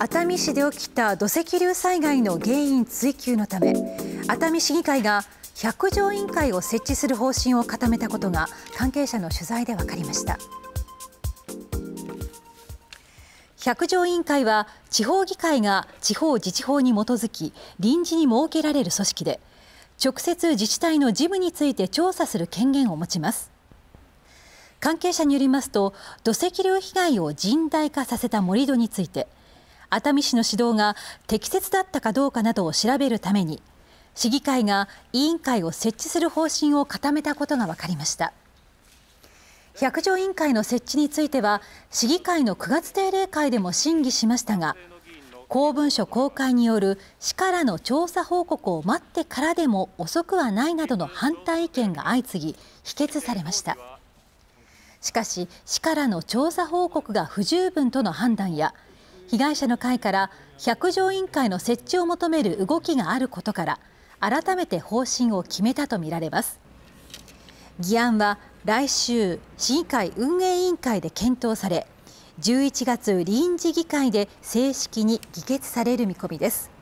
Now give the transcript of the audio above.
熱海市で起きた土石流災害の原因追及のため熱海市議会が百条委員会を設置する方針を固めたことが関係者の取材で分かりました百条委員会は地方議会が地方自治法に基づき臨時に設けられる組織で直接自治体の事務について調査する権限を持ちます関係者によりますと土石流被害を甚大化させた盛り土について熱海市の指導が適切だったかどうかなどを調べるために市議会が委員会を設置する方針を固めたことが分かりました百条委員会の設置については市議会の9月定例会でも審議しましたが公文書公開による市からの調査報告を待ってからでも遅くはないなどの反対意見が相次ぎ否決されましたしかし市からの調査報告が不十分との判断や被害者の会から百条委員会の設置を求める動きがあることから改めて方針を決めたとみられます議案は来週市議会運営委員会で検討され11月臨時議会で正式に議決される見込みです